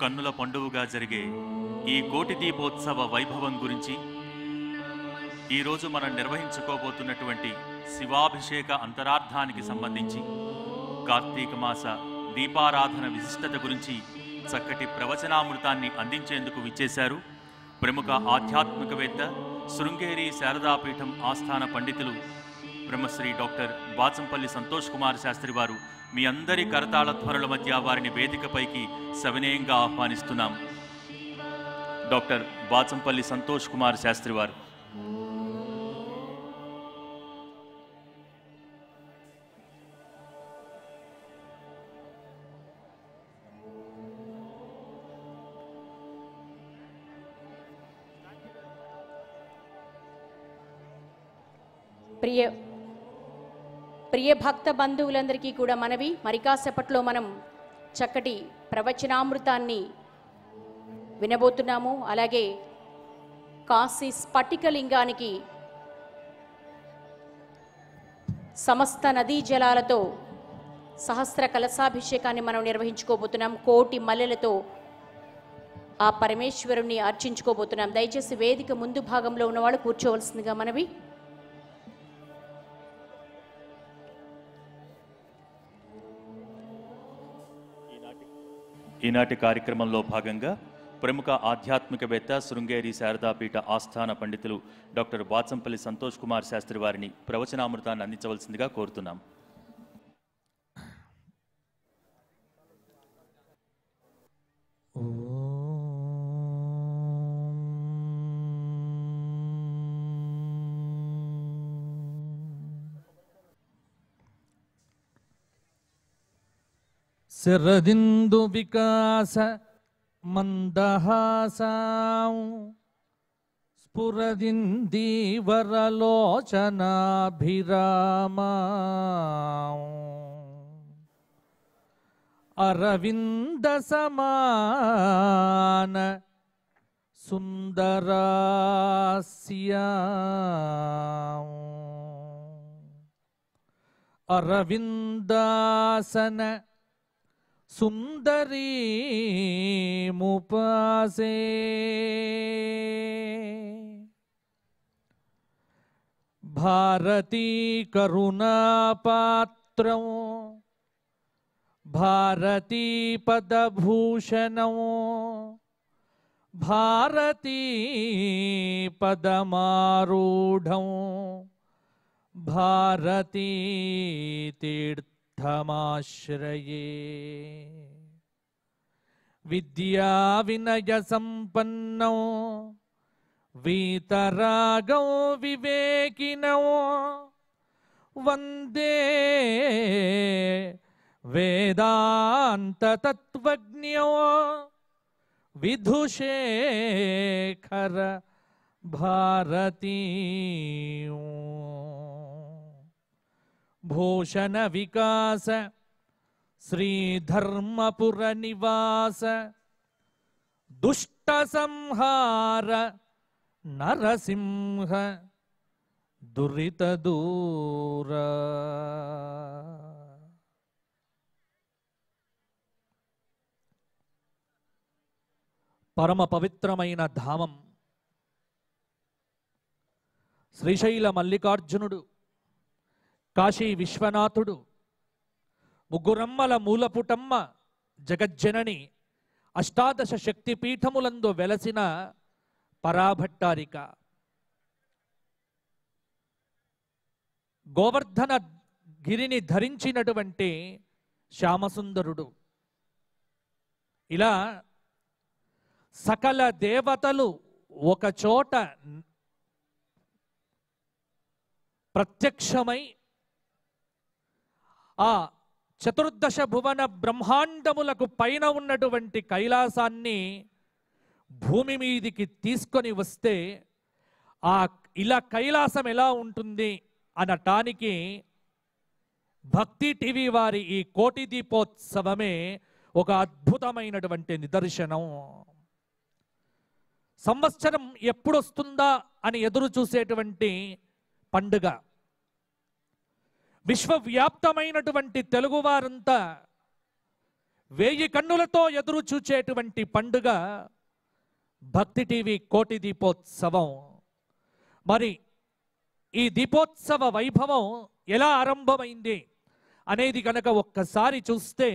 కన్నుల పండువుగా జరిగే ఈ కోటి దీపోత్సవ వైభవం గురించి ఈరోజు మనం నిర్వహించుకోబోతున్నటువంటి శివాభిషేక అంతరార్థానికి సంబంధించి కార్తీక మాస దీపారాధన విశిష్టత గురించి చక్కటి ప్రవచనామృతాన్ని అందించేందుకు విచ్చేశారు ప్రముఖ ఆధ్యాత్మికవేత్త శృంగేరి శారదాపీఠం ఆస్థాన పండితులు బ్రహ్మశ్రీ డాక్టర్ బాచంపల్లి సంతోష్ కుమార్ శాస్త్రి వారు మీ అందరి కరతాళ ధ్వనుల మధ్య వారిని వేదికపైకి సవినయంగా ఆహ్వానిస్తున్నాం డాక్టర్ బాచంపల్లి సంతోష్ కుమార్ శాస్త్రి వారు ప్రియ ప్రియ భక్త బంధువులందరికీ కూడా మనవి మరి కాసేపట్లో మనం చక్కటి ప్రవచనామృతాన్ని వినబోతున్నాము అలాగే కాశీ స్ఫటికలింగానికి సమస్త నదీ జలాలతో సహస్ర కలశాభిషేకాన్ని మనం నిర్వహించుకోబోతున్నాం కోటి మల్లెలతో ఆ పరమేశ్వరుణ్ణి అర్చించుకోబోతున్నాం దయచేసి వేదిక ముందు భాగంలో ఉన్నవాళ్ళు కూర్చోవలసిందిగా మనవి ఈనాటి కార్యక్రమంలో భాగంగా ప్రముఖ ఆధ్యాత్మికవేత్త శృంగేరి శారదాపీఠ ఆస్థాన పండితులు డాక్టర్ వాచంపల్లి సంతోష్ కుమార్ శాస్త్రి వారిని ప్రవచనామృతాన్ని అందించవలసిందిగా కోరుతున్నాం रदिन्दुविकास मन्दहासाँ स्फुरदिन्दी वरलोचनाभिरामारविन्द समान सुन्दरा सुंदरी मुपासे भारती करुणा पात्र भारती पदभूषण भारती पदमारूढ़ भारती तीर्थ विद्या संपन्नो वीतरागो विवेकिनो वंदे वेदांत तत्वज्ञो विधुशेखर भारती భూషణ వికాస శ్రీధర్మపుర నివాస దుష్ట సంహార నరసింహ దురిత దూర పరమ పవిత్రమైన ధామం శ్రీశైల మల్లికార్జునుడు కాశీ విశ్వనాథుడు ముగ్గురమ్మల మూలపుటమ్మ జగజ్జనని అష్టాదశ శక్తి పీఠములందు వెలసిన పరాభట్టారిక గోవర్ధన గిరిని ధరించినటువంటి శ్యామసుందరుడు ఇలా సకల దేవతలు ఒకచోట ప్రత్యక్షమై ఆ చతుర్దశ భువన బ్రహ్మాండములకు పైన ఉన్నటువంటి కైలాసాన్ని భూమి మీదికి తీసుకొని వస్తే ఆ ఇలా కైలాసం ఎలా ఉంటుంది అనటానికి భక్తి టీవీ వారి ఈ కోటి దీపోత్సవమే ఒక అద్భుతమైనటువంటి నిదర్శనం సంవత్సరం ఎప్పుడొస్తుందా అని ఎదురు చూసేటువంటి పండుగ విశ్వవ్యాప్తమైనటువంటి తెలుగువారంతా వేయి కన్నులతో ఎదురు చూచేటువంటి పండుగ భక్తి టీవీ కోటి దీపోత్సవం మరి ఈ దీపోత్సవ వైభవం ఎలా ఆరంభమైంది అనేది కనుక ఒక్కసారి చూస్తే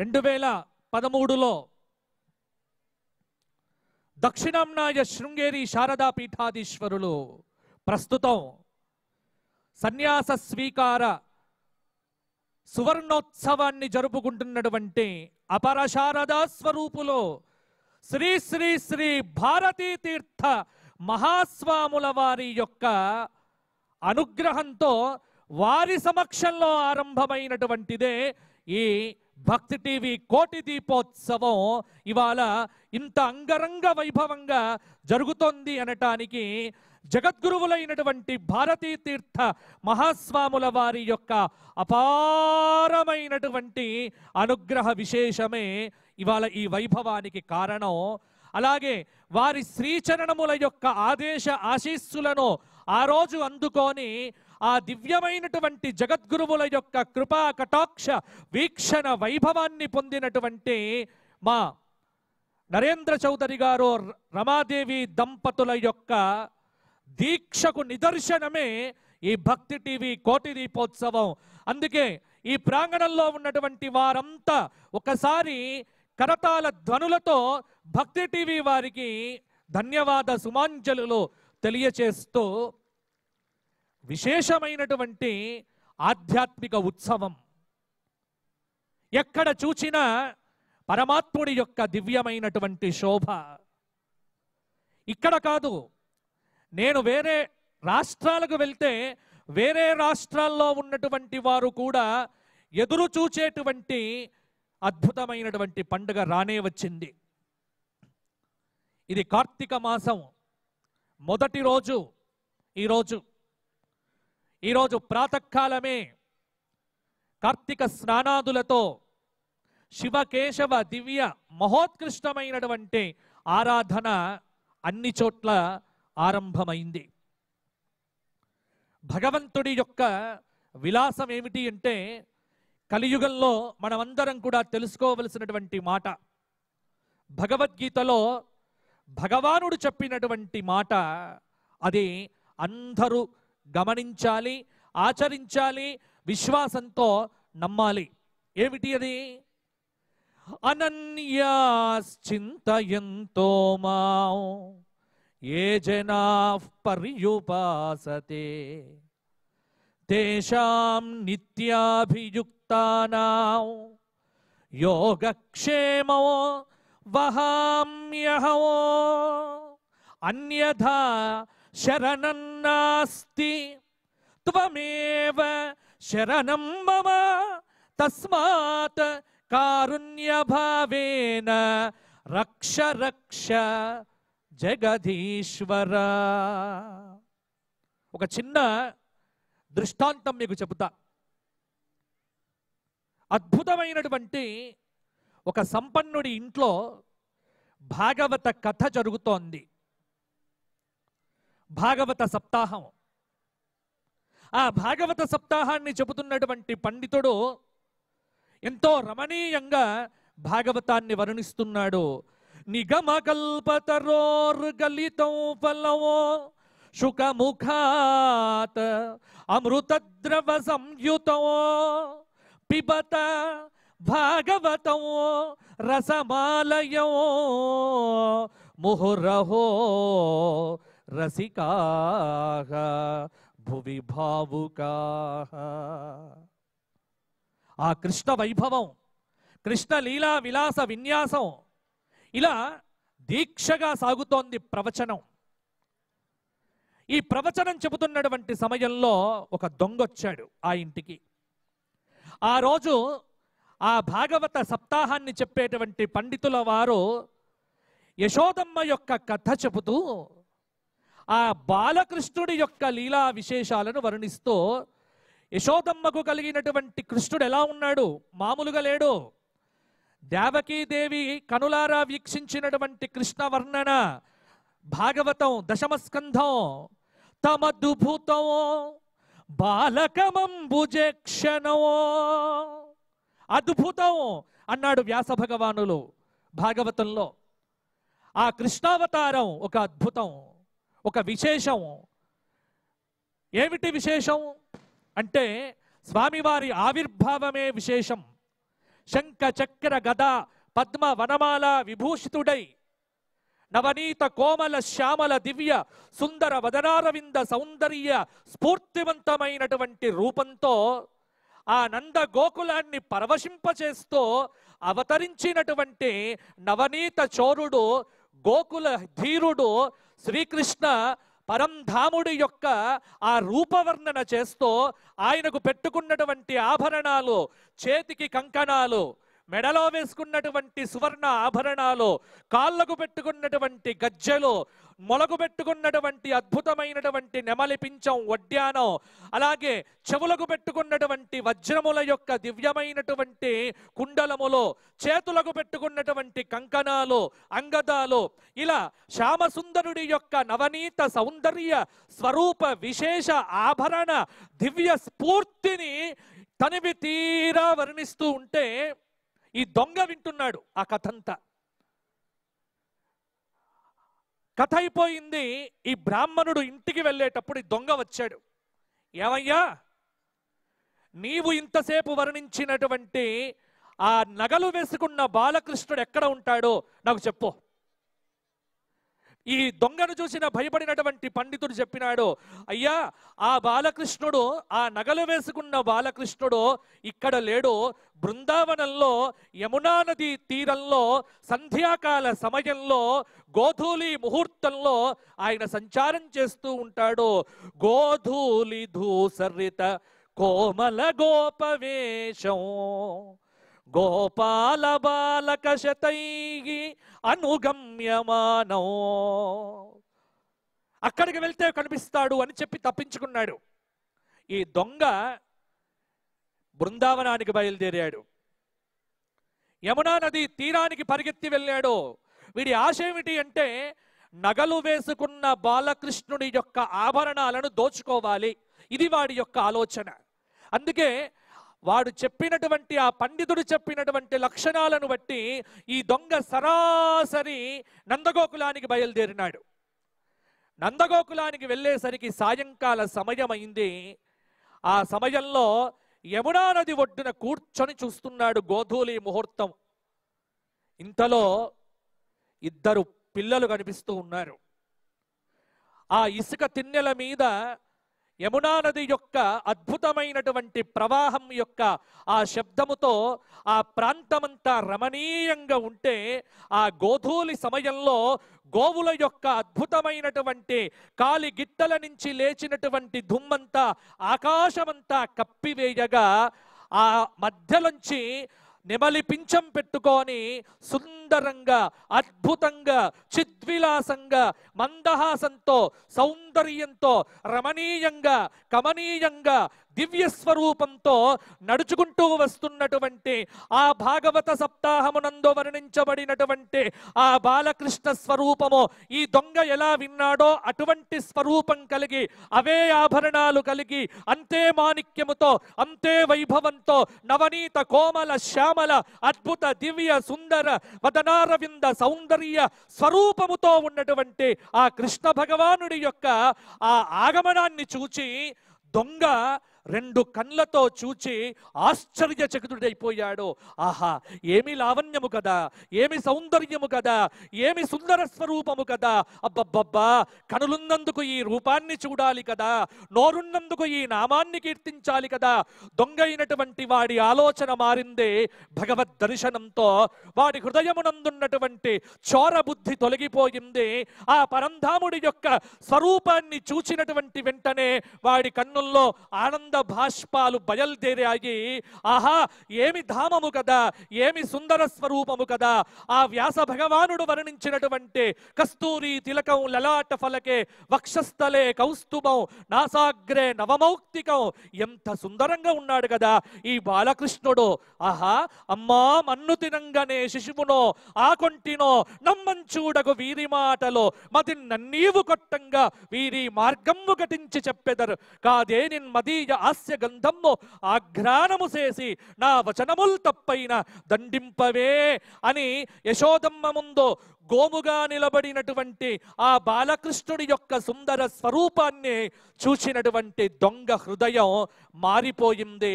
రెండు వేల పదమూడులో దక్షిణాంనాయ శృంగేరి శారదా పీఠాధీశ్వరులు ప్రస్తుతం సన్యాస స్వీకార సువర్ణోత్సవాన్ని జరుపుకుంటున్నటువంటి అపరశారదా స్వరూపులో శ్రీ శ్రీ శ్రీ భారతీ తీర్థ మహాస్వాముల వారి యొక్క అనుగ్రహంతో వారి సమక్షంలో ఆరంభమైనటువంటిదే ఈ భక్తి టీవీ కోటి దీపోత్సవం ఇవాళ ఇంత అంగరంగ వైభవంగా జరుగుతోంది అనటానికి జగద్గురువులైనటువంటి భారతీ తీర్థ మహాస్వాముల వారి యొక్క అపారమైనటువంటి అనుగ్రహ విశేషమే ఇవాళ ఈ వైభవానికి కారణం అలాగే వారి శ్రీచరణముల యొక్క ఆదేశ ఆశీస్సులను ఆ రోజు అందుకొని ఆ దివ్యమైనటువంటి జగద్గురువుల యొక్క కృపా కటాక్ష వీక్షణ వైభవాన్ని పొందినటువంటి మా నరేంద్ర చౌదరి గారు రమాదేవి దంపతుల యొక్క దీక్షకు నిదర్శనమే ఈ భక్తి టీవీ కోటి దీపోత్సవం అందుకే ఈ ప్రాంగణంలో ఉన్నటువంటి వారంతా ఒకసారి కరతాల ధ్వనులతో భక్తి టీవీ వారికి ధన్యవాద సుమాంజలు తెలియచేస్తూ విశేషమైనటువంటి ఆధ్యాత్మిక ఉత్సవం ఎక్కడ చూచినా పరమాత్ముడి యొక్క దివ్యమైనటువంటి శోభ ఇక్కడ కాదు నేను వేరే రాష్ట్రాలకు వెళ్తే వేరే రాష్ట్రాల్లో ఉన్నటువంటి వారు కూడా ఎదురు చూచేటువంటి అద్భుతమైనటువంటి పండుగ రానే వచ్చింది ఇది కార్తీక మాసం మొదటి రోజు ఈరోజు ఈరోజు ప్రాతకాలమే కార్తీక స్నానాదులతో శివ కేశవ దివ్య మహోత్కృష్టమైనటువంటి ఆరాధన అన్ని చోట్ల ఆరంభమైంది భగవంతుడి యొక్క విలాసం ఏమిటి అంటే కలియుగంలో మనమందరం కూడా తెలుసుకోవలసినటువంటి మాట భగవద్గీతలో భగవానుడు చెప్పినటువంటి మాట అది అందరూ గమనించాలి ఆచరించాలి విశ్వాసంతో నమ్మాలి ఏమిటి అది अनन्याश्चिन्तयन्तो मां ये जनाः पर्युपासते तेषां नित्याभियुक्तानां योगक्षेमो वहाम्यहो अन्यथा शरणं नास्ति त्वमेव शरणं मम तस्मात् కారుణ్యభావేన రక్ష రక్ష జగదీశ్వర ఒక చిన్న దృష్టాంతం మీకు చెబుతా అద్భుతమైనటువంటి ఒక సంపన్నుడి ఇంట్లో భాగవత కథ జరుగుతోంది భాగవత సప్తాహం ఆ భాగవత సప్తాహాన్ని చెబుతున్నటువంటి పండితుడు ఎంతో రమణీయంగా భాగవతాన్ని వర్ణిస్తున్నాడు నిగమకల్పతరోర్గలితం ఫలవో శుకముఖాత్ అమృతద్రవ సంయుతో పిబత భాగవతం రసమాలయో ముహురహో రసికా భువి భావుకా ఆ కృష్ణ వైభవం కృష్ణ లీలా విలాస విన్యాసం ఇలా దీక్షగా సాగుతోంది ప్రవచనం ఈ ప్రవచనం చెబుతున్నటువంటి సమయంలో ఒక దొంగొచ్చాడు ఆ ఇంటికి ఆ రోజు ఆ భాగవత సప్తాహాన్ని చెప్పేటువంటి పండితుల వారు యశోదమ్మ యొక్క కథ చెబుతూ ఆ బాలకృష్ణుడి యొక్క లీలా విశేషాలను వర్ణిస్తూ యశోదమ్మకు కలిగినటువంటి కృష్ణుడు ఎలా ఉన్నాడు మామూలుగా లేడు దేవకీదేవి కనులారా వీక్షించినటువంటి కృష్ణ వర్ణన భాగవతం దశమస్కంధం తమద్భుతమో బాలకమంబుజక్షణమో అద్భుతం అన్నాడు వ్యాస భగవానులు భాగవతంలో ఆ కృష్ణావతారం ఒక అద్భుతం ఒక విశేషం ఏమిటి విశేషం అంటే స్వామివారి ఆవిర్భావమే విశేషం శంఖ చక్ర గద పద్మ వనమాల విభూషితుడై నవనీత కోమల శ్యామల దివ్య సుందర వదనారవింద సౌందర్య స్ఫూర్తివంతమైనటువంటి రూపంతో ఆ నంద గోకులాన్ని పరవశింపచేస్తూ అవతరించినటువంటి నవనీత చోరుడు గోకుల ధీరుడు శ్రీకృష్ణ పరంధాముడి యొక్క ఆ రూపవర్ణన చేస్తూ ఆయనకు పెట్టుకున్నటువంటి ఆభరణాలు చేతికి కంకణాలు మెడలో వేసుకున్నటువంటి సువర్ణ ఆభరణాలు కాళ్ళకు పెట్టుకున్నటువంటి గజ్జెలు పెట్టుకున్నటువంటి అద్భుతమైనటువంటి నెమలి పించం అలాగే చెవులకు పెట్టుకున్నటువంటి వజ్రముల యొక్క దివ్యమైనటువంటి కుండలములో చేతులకు పెట్టుకున్నటువంటి కంకణాలు అంగదాలు ఇలా శ్యామసుందరుడి యొక్క నవనీత సౌందర్య స్వరూప విశేష ఆభరణ దివ్య స్ఫూర్తిని తనివి తీరా వర్ణిస్తూ ఉంటే ఈ దొంగ వింటున్నాడు ఆ కథంతా కథ అయిపోయింది ఈ బ్రాహ్మణుడు ఇంటికి వెళ్ళేటప్పుడు ఈ దొంగ వచ్చాడు ఏమయ్యా నీవు ఇంతసేపు వర్ణించినటువంటి ఆ నగలు వేసుకున్న బాలకృష్ణుడు ఎక్కడ ఉంటాడో నాకు చెప్పు ఈ దొంగను చూసిన భయపడినటువంటి పండితుడు చెప్పినాడు అయ్యా ఆ బాలకృష్ణుడు ఆ నగలు వేసుకున్న బాలకృష్ణుడు ఇక్కడ లేడు బృందావనంలో యమునా నది తీరంలో సంధ్యాకాల సమయంలో గోధూలి ముహూర్తంలో ఆయన సంచారం చేస్తూ ఉంటాడు గోధూలి ధూసరిత కోమల గోపవేశం గోపాల బాలక శతై అనుగమ్యమానో అక్కడికి వెళ్తే కనిపిస్తాడు అని చెప్పి తప్పించుకున్నాడు ఈ దొంగ బృందావనానికి బయలుదేరాడు యమునా నది తీరానికి పరిగెత్తి వెళ్ళాడు వీడి ఆశ ఏమిటి అంటే నగలు వేసుకున్న బాలకృష్ణుడి యొక్క ఆభరణాలను దోచుకోవాలి ఇది వాడి యొక్క ఆలోచన అందుకే వాడు చెప్పినటువంటి ఆ పండితుడు చెప్పినటువంటి లక్షణాలను బట్టి ఈ దొంగ సరాసరి నందగోకులానికి బయలుదేరినాడు నందగోకులానికి వెళ్ళేసరికి సాయంకాల సమయమైంది ఆ సమయంలో యమునా నది ఒడ్డున కూర్చొని చూస్తున్నాడు గోధూలి ముహూర్తం ఇంతలో ఇద్దరు పిల్లలు కనిపిస్తూ ఉన్నారు ఆ ఇసుక తిన్నెల మీద యమునా నది యొక్క అద్భుతమైనటువంటి ప్రవాహం యొక్క ఆ శబ్దముతో ఆ ప్రాంతమంతా రమణీయంగా ఉంటే ఆ గోధూలి సమయంలో గోవుల యొక్క అద్భుతమైనటువంటి కాలి గిట్టల నుంచి లేచినటువంటి దుమ్మంతా ఆకాశమంతా కప్పివేయగా ఆ మధ్యలోంచి నెమలి పించం పెట్టుకొని సుందరంగా అద్భుతంగా చిద్విలాసంగా మందహాసంతో సౌందర్యంతో రమణీయంగా కమనీయంగా దివ్య స్వరూపంతో నడుచుకుంటూ వస్తున్నటువంటి ఆ భాగవత సప్తాహమునందు వర్ణించబడినటువంటి ఆ బాలకృష్ణ స్వరూపము ఈ దొంగ ఎలా విన్నాడో అటువంటి స్వరూపం కలిగి అవే ఆభరణాలు కలిగి అంతే మాణిక్యముతో అంతే వైభవంతో నవనీత కోమల శ్యామల అద్భుత దివ్య సుందర వదనారవింద సౌందర్య స్వరూపముతో ఉన్నటువంటి ఆ కృష్ణ భగవానుడి యొక్క ఆ ఆగమనాన్ని చూచి దొంగ రెండు కండ్లతో చూచి ఆశ్చర్యచకితుడైపోయాడు ఆహా ఏమి లావణ్యము కదా ఏమి సౌందర్యము కదా ఏమి సుందర స్వరూపము కదా అబ్బబ్బబ్బా కనులున్నందుకు ఈ రూపాన్ని చూడాలి కదా నోరున్నందుకు ఈ నామాన్ని కీర్తించాలి కదా దొంగైనటువంటి వాడి ఆలోచన మారిందే భగవద్ దర్శనంతో వాడి హృదయమునందున్నటువంటి చోర బుద్ధి తొలగిపోయింది ఆ పరంధాముడి యొక్క స్వరూపాన్ని చూచినటువంటి వెంటనే వాడి కన్నుల్లో ఆనంద ఆనంద భాష్పాలు బయలుదేరాయి ఆహా ఏమి ధామము కదా ఏమి సుందర స్వరూపము కదా ఆ వ్యాస భగవానుడు వర్ణించినటువంటి కస్తూరి తిలకం లలాట ఫలకే వక్షస్థలే కౌస్తుభం నాసాగ్రే నవమౌక్తికం ఎంత సుందరంగా ఉన్నాడు కదా ఈ బాలకృష్ణుడు ఆహా అమ్మా మన్ను తినంగనే శిశువునో ఆ నమ్మం నమ్మంచూడకు వీరి మాటలో మతి నన్నీవు కొట్టంగా వీరి మార్గము గటించి చెప్పెదరు కాదే నిన్మదీయ హాస్యగంధంను ఆఘ్రాణము చేసి నా వచనముల్ తప్పైన దండింపవే అని యశోదమ్మ ముందు గోముగా నిలబడినటువంటి ఆ బాలకృష్ణుడి యొక్క సుందర స్వరూపాన్ని చూసినటువంటి దొంగ హృదయం మారిపోయింది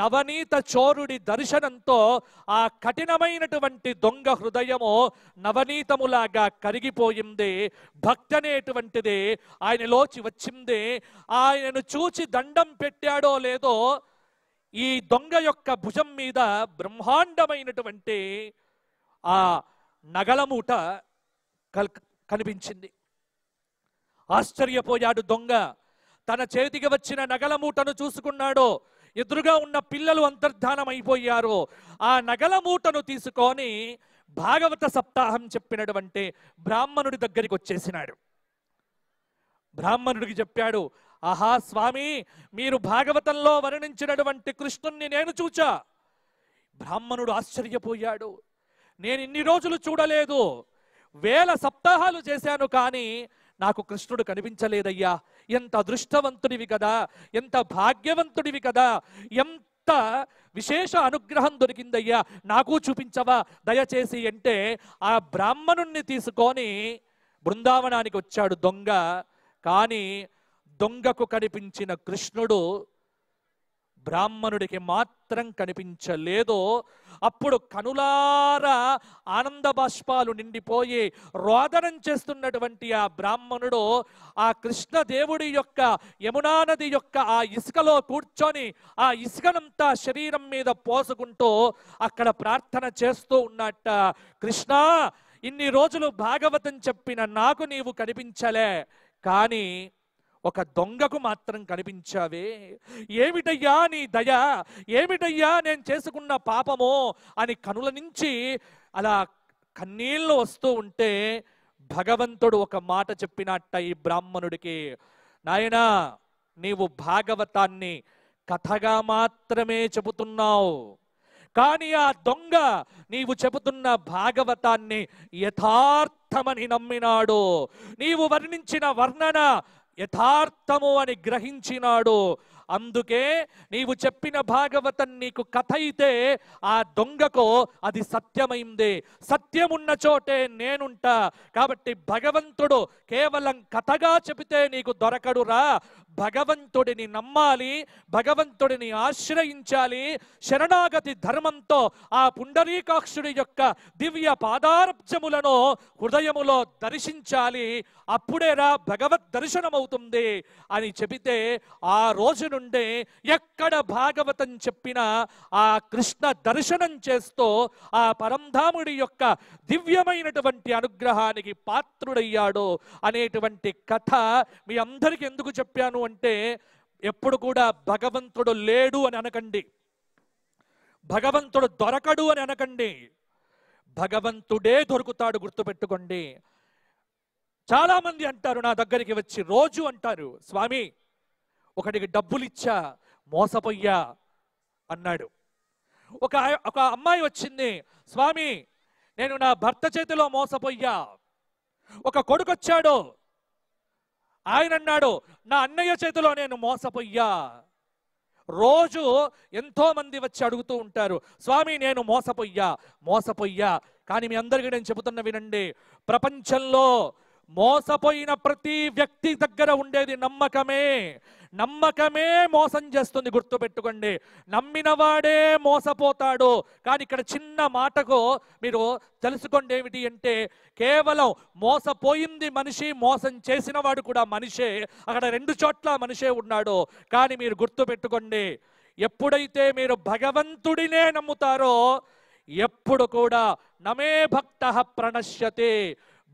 నవనీత చోరుడి దర్శనంతో ఆ కఠినమైనటువంటి దొంగ హృదయము నవనీతములాగా కరిగిపోయింది భక్తి అనేటువంటిది ఆయనలోచి వచ్చింది ఆయనను చూచి దండం పెట్టాడో లేదో ఈ దొంగ యొక్క భుజం మీద బ్రహ్మాండమైనటువంటి ఆ నగలమూట కల్ కనిపించింది ఆశ్చర్యపోయాడు దొంగ తన చేతికి వచ్చిన నగలమూటను చూసుకున్నాడో ఎదురుగా ఉన్న పిల్లలు అంతర్ధానం అయిపోయారు ఆ నగలమూటను తీసుకొని భాగవత సప్తాహం చెప్పినటువంటి బ్రాహ్మణుడి దగ్గరికి వచ్చేసినాడు బ్రాహ్మణుడికి చెప్పాడు ఆహా స్వామి మీరు భాగవతంలో వర్ణించినటువంటి కృష్ణుణ్ణి నేను చూచా బ్రాహ్మణుడు ఆశ్చర్యపోయాడు నేను ఇన్ని రోజులు చూడలేదు వేల సప్తాహాలు చేశాను కానీ నాకు కృష్ణుడు కనిపించలేదయ్యా ఎంత అదృష్టవంతుడివి కదా ఎంత భాగ్యవంతుడివి కదా ఎంత విశేష అనుగ్రహం దొరికిందయ్యా నాకు చూపించవా దయచేసి అంటే ఆ బ్రాహ్మణుణ్ణి తీసుకొని బృందావనానికి వచ్చాడు దొంగ కానీ దొంగకు కనిపించిన కృష్ణుడు బ్రాహ్మణుడికి మాత్రం కనిపించలేదో అప్పుడు కనులారా ఆనంద బాష్పాలు నిండిపోయి రోదనం చేస్తున్నటువంటి ఆ బ్రాహ్మణుడు ఆ కృష్ణదేవుడి యొక్క యమునా నది యొక్క ఆ ఇసుకలో కూర్చొని ఆ ఇసుకనంతా శరీరం మీద పోసుకుంటూ అక్కడ ప్రార్థన చేస్తూ ఉన్నట్ట కృష్ణ ఇన్ని రోజులు భాగవతం చెప్పిన నాకు నీవు కనిపించలే కానీ ఒక దొంగకు మాత్రం కనిపించావే ఏమిటయ్యా నీ దయ ఏమిటయ్యా నేను చేసుకున్న పాపమో అని కనుల నుంచి అలా కన్నీళ్ళు వస్తూ ఉంటే భగవంతుడు ఒక మాట చెప్పినట్ట ఈ బ్రాహ్మణుడికి నాయనా నీవు భాగవతాన్ని కథగా మాత్రమే చెబుతున్నావు కానీ ఆ దొంగ నీవు చెబుతున్న భాగవతాన్ని యథార్థమని నమ్మినాడు నీవు వర్ణించిన వర్ణన యథార్థము అని గ్రహించినాడు అందుకే నీవు చెప్పిన భాగవతం నీకు కథ అయితే ఆ దొంగకు అది సత్యమైంది సత్యమున్న చోటే నేనుంటా కాబట్టి భగవంతుడు కేవలం కథగా చెబితే నీకు దొరకడురా భగవంతుడిని నమ్మాలి భగవంతుడిని ఆశ్రయించాలి శరణాగతి ధర్మంతో ఆ పుండరీకాక్షుడి యొక్క దివ్య పాదార్బ్జములను హృదయములో దర్శించాలి అప్పుడేరా భగవద్ దర్శనమవుతుంది అని చెబితే ఆ రోజు నుండే ఎక్కడ భాగవతం చెప్పినా ఆ కృష్ణ దర్శనం చేస్తూ ఆ పరంధాముడి యొక్క దివ్యమైనటువంటి అనుగ్రహానికి పాత్రుడయ్యాడు అనేటువంటి కథ మీ అందరికీ ఎందుకు చెప్పాను అంటే ఎప్పుడు కూడా భగవంతుడు లేడు అని అనకండి భగవంతుడు దొరకడు అని అనకండి భగవంతుడే దొరుకుతాడు గుర్తుపెట్టుకోండి చాలామంది అంటారు నా దగ్గరికి వచ్చి రోజు అంటారు స్వామి ఒకడికి డబ్బులు ఇచ్చా మోసపోయ్యా అన్నాడు ఒక ఒక అమ్మాయి వచ్చింది స్వామి నేను నా భర్త చేతిలో మోసపోయ్యా ఒక కొడుకు వచ్చాడు ఆయన అన్నాడు నా అన్నయ్య చేతిలో నేను మోసపోయ్యా రోజు ఎంతోమంది వచ్చి అడుగుతూ ఉంటారు స్వామి నేను మోసపోయ్యా మోసపోయ్యా కానీ మీ అందరికీ నేను చెబుతున్న వినండి ప్రపంచంలో మోసపోయిన ప్రతి వ్యక్తి దగ్గర ఉండేది నమ్మకమే నమ్మకమే మోసం చేస్తుంది గుర్తుపెట్టుకోండి నమ్మినవాడే మోసపోతాడు కానీ ఇక్కడ చిన్న మాటకు మీరు తెలుసుకోండి ఏమిటి అంటే కేవలం మోసపోయింది మనిషి మోసం చేసిన వాడు కూడా మనిషే అక్కడ రెండు చోట్ల మనిషే ఉన్నాడు కానీ మీరు గుర్తుపెట్టుకోండి ఎప్పుడైతే మీరు భగవంతుడినే నమ్ముతారో ఎప్పుడు కూడా నమే భక్త ప్రణశ్యతే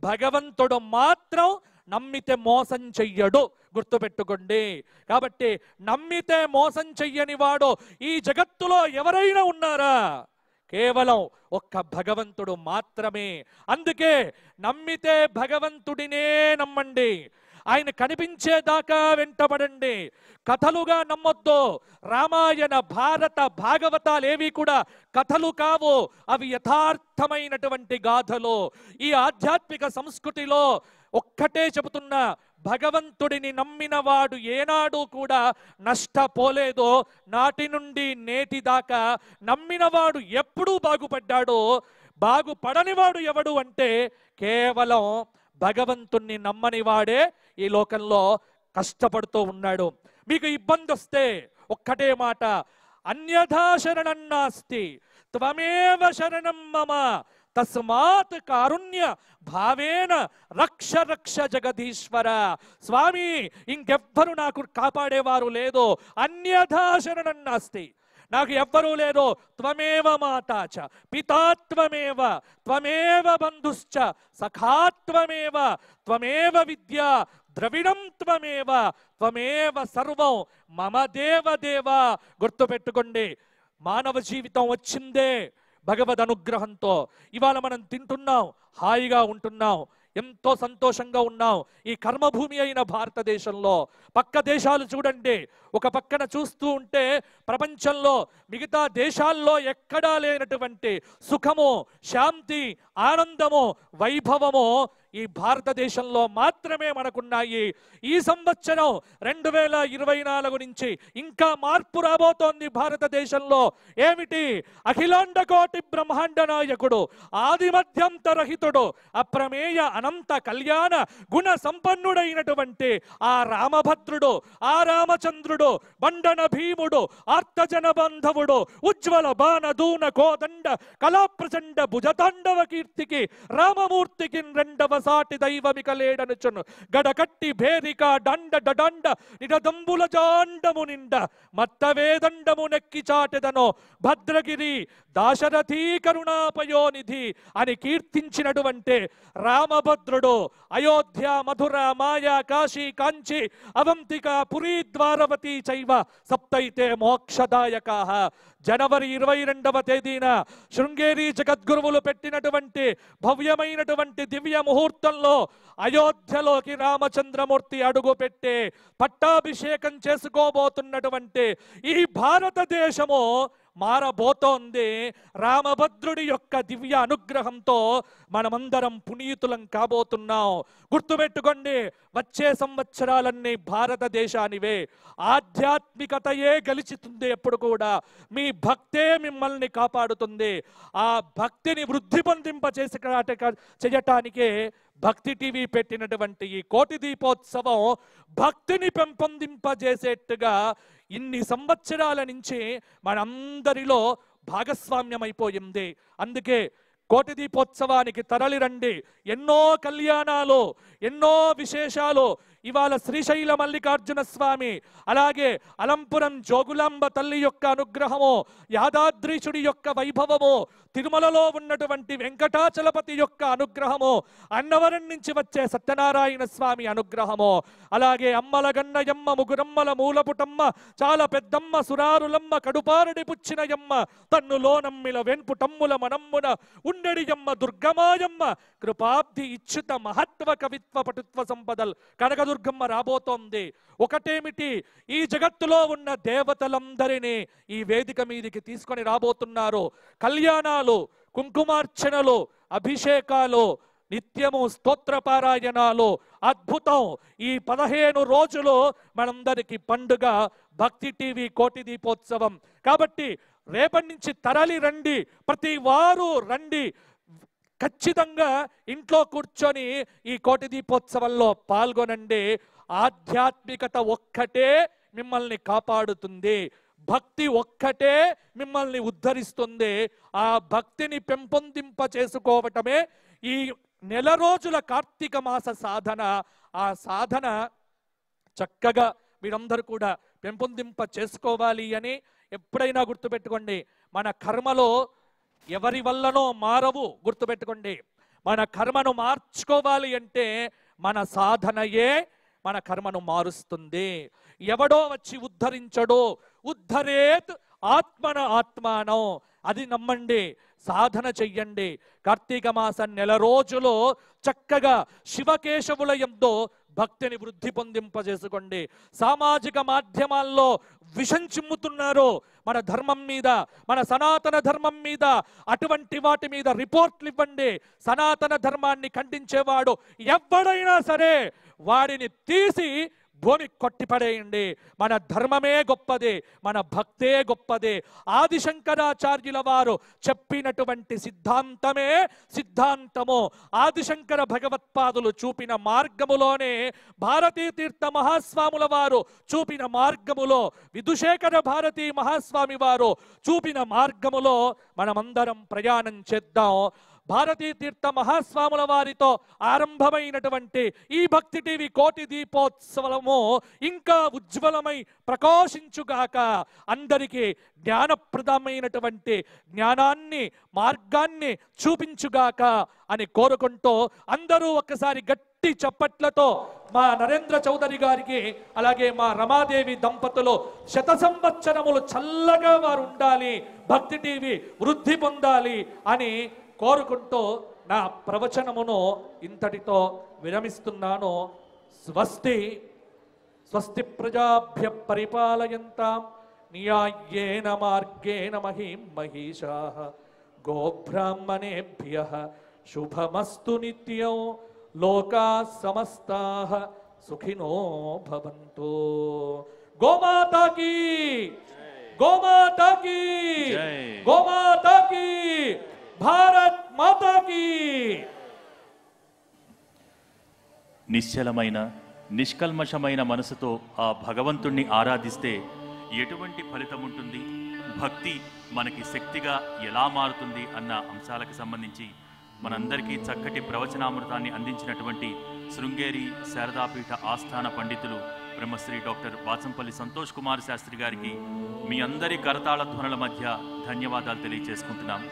భగవంతుడు మాత్రం నమ్మితే మోసం చెయ్యడు గుర్తుపెట్టుకోండి కాబట్టి నమ్మితే మోసం చెయ్యని వాడు ఈ జగత్తులో ఎవరైనా ఉన్నారా కేవలం ఒక్క భగవంతుడు మాత్రమే అందుకే నమ్మితే భగవంతుడినే నమ్మండి ఆయన కనిపించేదాకా వెంటబడండి కథలుగా నమ్మొద్దు రామాయణ భారత భాగవతాలు ఏవి కూడా కథలు కావు అవి యథార్థమైనటువంటి గాథలు ఈ ఆధ్యాత్మిక సంస్కృతిలో ఒక్కటే చెబుతున్నా భగవంతుడిని నమ్మిన వాడు ఏనాడు కూడా నష్టపోలేదో నాటి నుండి నేటి దాకా నమ్మినవాడు ఎప్పుడూ బాగుపడ్డాడో బాగుపడనివాడు ఎవడు అంటే కేవలం భగవంతుణ్ణి నమ్మని వాడే ఈ లోకంలో కష్టపడుతూ ఉన్నాడు మీకు ఇబ్బంది వస్తే ఒక్కటే మాట అన్యథాశరణం నాస్తి త్వమేవ శరణం మమ తస్మాత్ కారుణ్య భావేన రక్ష రక్ష జగదీశ్వర స్వామి ఇంకెవ్వరు నాకు కాపాడేవారు లేదు అన్యథాశరణం నాస్తి నాకు ఎవ్వరూ లేరు త్వమేవ మాతాచ పితాత్వమేవ త్వమేవ బంధుశ్చ సఖాత్వమేవ త్వమేవ విద్య ద్రవిడం త్వమేవ త్వమేవ సర్వం మమ దేవ దేవ గుర్తుపెట్టుకోండి మానవ జీవితం వచ్చిందే భగవద్ అనుగ్రహంతో ఇవాళ మనం తింటున్నాం హాయిగా ఉంటున్నాం ఎంతో సంతోషంగా ఉన్నాం ఈ కర్మభూమి అయిన భారతదేశంలో పక్క దేశాలు చూడండి ఒక పక్కన చూస్తూ ఉంటే ప్రపంచంలో మిగతా దేశాల్లో ఎక్కడా లేనటువంటి సుఖము శాంతి ఆనందము వైభవము ఈ భారతదేశంలో మాత్రమే మనకున్నాయి ఈ సంవత్సరం రెండు వేల ఇరవై నాలుగు నుంచి ఇంకా మార్పు రాబోతోంది భారతదేశంలో ఏమిటి అఖిలాండ కోటి బ్రహ్మాండ నాయకుడు రహితుడు అప్రమేయ అనంత కళ్యాణ గుణ సంపన్నుడైనటువంటి ఆ రామభద్రుడు ఆ రామచంద్రుడు బండన భీముడు ఆర్తజన బాంధవుడు ఉజ్వల బాణదూన కోదండ కళాప్రచండ భుజతాండవ కీర్తి కీర్తికి రామమూర్తికి రెండవ సాటి దైవమిక లేడనుచును గడకట్టి భేరిక డండ నిడదంబుల జాండము నిండ మత్తవేదండము నెక్కి చాటెదను భద్రగిరి దాశరథీ కరుణాపయోనిధి అని కీర్తించినటువంటే రామభద్రుడు అయోధ్య మధుర మాయా కాశీ కాంచి అవంతిక పురీ ద్వారవతి చైవ సప్తైతే మోక్షదాయక జనవరి ఇరవై రెండవ తేదీన శృంగేరి జగద్గురువులు పెట్టినటువంటి భవ్యమైనటువంటి దివ్య ముహూర్తంలో అయోధ్యలోకి రామచంద్రమూర్తి అడుగు పెట్టి పట్టాభిషేకం చేసుకోబోతున్నటువంటి ఈ భారతదేశము మారబోతోంది రామభద్రుడి యొక్క దివ్య అనుగ్రహంతో మనమందరం పునీతులం కాబోతున్నాం గుర్తుపెట్టుకోండి వచ్చే సంవత్సరాలన్నీ భారతదేశానివే ఆధ్యాత్మికతయే గెలిచితుంది ఎప్పుడు కూడా మీ భక్తే మిమ్మల్ని కాపాడుతుంది ఆ భక్తిని వృద్ధి పొందింపచేసి చేయటానికే భక్తి టీవీ పెట్టినటువంటి ఈ కోటి దీపోత్సవం భక్తిని పెంపొందింపజేసేట్టుగా ఇన్ని సంవత్సరాల నుంచి మనందరిలో అయిపోయింది అందుకే కోటి దీపోత్సవానికి తరలిరండి ఎన్నో కళ్యాణాలు ఎన్నో విశేషాలు ఇవాళ శ్రీశైల మల్లికార్జున స్వామి అలాగే అలంపురం జోగులాంబ తల్లి యొక్క అనుగ్రహము యాదాద్రీషుడి యొక్క వైభవము తిరుమలలో ఉన్నటువంటి వెంకటాచలపతి యొక్క అనుగ్రహము అన్నవరం నుంచి వచ్చే సత్యనారాయణ స్వామి అనుగ్రహము అలాగే అమ్మల గన్నయమ్మ ముగురమ్మల మూలపుటమ్మ చాలా పెద్దమ్మ సురారులమ్మ కడుపారడి పుచ్చినయమ్మ తన్నులోనమ్మిల వెన్పుటమ్ముల మనమ్మున ఉండడియమ్మ దుర్గమాయమ్మ కృపాబ్ది ఇచ్చుత మహత్వ కవిత్వ పటుత్వ సంపదల్ కనక దుర్గమ్మ రాబోతోంది ఒకటేమిటి ఈ జగత్తులో ఉన్న దేవతలందరినీ ఈ వేదిక మీదికి తీసుకొని రాబోతున్నారు కళ్యాణాలు కుంకుమార్చనలు అభిషేకాలు నిత్యము స్తోత్రపారాయణాలు అద్భుతం ఈ పదహేను రోజులు మనందరికి పండుగ భక్తి టీవీ కోటి దీపోత్సవం కాబట్టి రేపటి నుంచి తరలి రండి ప్రతి వారు రండి ఖచ్చితంగా ఇంట్లో కూర్చొని ఈ కోటి దీపోత్సవంలో పాల్గొనండి ఆధ్యాత్మికత ఒక్కటే మిమ్మల్ని కాపాడుతుంది భక్తి ఒక్కటే మిమ్మల్ని ఉద్ధరిస్తుంది ఆ భక్తిని పెంపొందింప చేసుకోవటమే ఈ నెల రోజుల కార్తీక మాస సాధన ఆ సాధన చక్కగా మీరందరూ కూడా పెంపొందింప చేసుకోవాలి అని ఎప్పుడైనా గుర్తుపెట్టుకోండి మన కర్మలో ఎవరి వల్లనో మారవు గుర్తుపెట్టుకోండి మన కర్మను మార్చుకోవాలి అంటే మన సాధనయే మన కర్మను మారుస్తుంది ఎవడో వచ్చి ఉద్ధరించడో ఉద్ధరేత్ ఆత్మన ఆత్మానం అది నమ్మండి సాధన చెయ్యండి కార్తీక మాసం నెల రోజులో చక్కగా శివకేశవుల ఎంతో భక్తిని వృద్ధి పొందింపజేసుకోండి సామాజిక మాధ్యమాల్లో విషం చిమ్ముతున్నారు మన ధర్మం మీద మన సనాతన ధర్మం మీద అటువంటి వాటి మీద రిపోర్ట్లు ఇవ్వండి సనాతన ధర్మాన్ని ఖండించేవాడు ఎవడైనా సరే వాడిని తీసి భూమి కొట్టిపడేయండి మన ధర్మమే గొప్పది మన భక్తే గొప్పది ఆది శంకరాచార్యుల వారు చెప్పినటువంటి సిద్ధాంతమే సిద్ధాంతము ఆదిశంకర భగవత్పాదులు చూపిన మార్గములోనే భారతీ తీర్థ మహాస్వాముల వారు చూపిన మార్గములో విధుశేఖర భారతీ మహాస్వామి వారు చూపిన మార్గములో మనమందరం ప్రయాణం చేద్దాం భారతీ తీర్థ మహాస్వాముల వారితో ఆరంభమైనటువంటి ఈ భక్తి టీవీ కోటి దీపోత్సవము ఇంకా ఉజ్వలమై ప్రకాశించుగాక అందరికీ జ్ఞానప్రదమైనటువంటి జ్ఞానాన్ని మార్గాన్ని చూపించుగాక అని కోరుకుంటూ అందరూ ఒక్కసారి గట్టి చప్పట్లతో మా నరేంద్ర చౌదరి గారికి అలాగే మా రమాదేవి దంపతులు శత సంవత్సరములు చల్లగా వారు ఉండాలి భక్తి టీవీ వృద్ధి పొందాలి అని కోరుకుంటూ నా ప్రవచనమును ఇంతటితో విరమిస్తున్నాను స్వస్తి స్వస్తి ప్రజాభ్య పరిపాలయంతాం నియాయ్యేన మార్గేణ మహీ మహిషా గోబ్రాహ్మణేభ్య శుభమస్తు నిత్యం లోకా సమస్త సుఖినో భవంతు గోమాతకి గోమాతకి గోమాతకి భారత్ మాతాకి నిశ్చలమైన నిష్కల్మషమైన మనసుతో ఆ భగవంతుణ్ణి ఆరాధిస్తే ఎటువంటి ఫలితం ఉంటుంది భక్తి మనకి శక్తిగా ఎలా మారుతుంది అన్న అంశాలకు సంబంధించి మనందరికీ చక్కటి ప్రవచనామృతాన్ని అందించినటువంటి శృంగేరి శారదాపీఠ ఆస్థాన పండితులు బ్రహ్మశ్రీ డాక్టర్ వాచంపల్లి సంతోష్ కుమార్ శాస్త్రి గారికి మీ అందరి కరతాళ ధ్వనుల మధ్య ధన్యవాదాలు తెలియజేసుకుంటున్నాం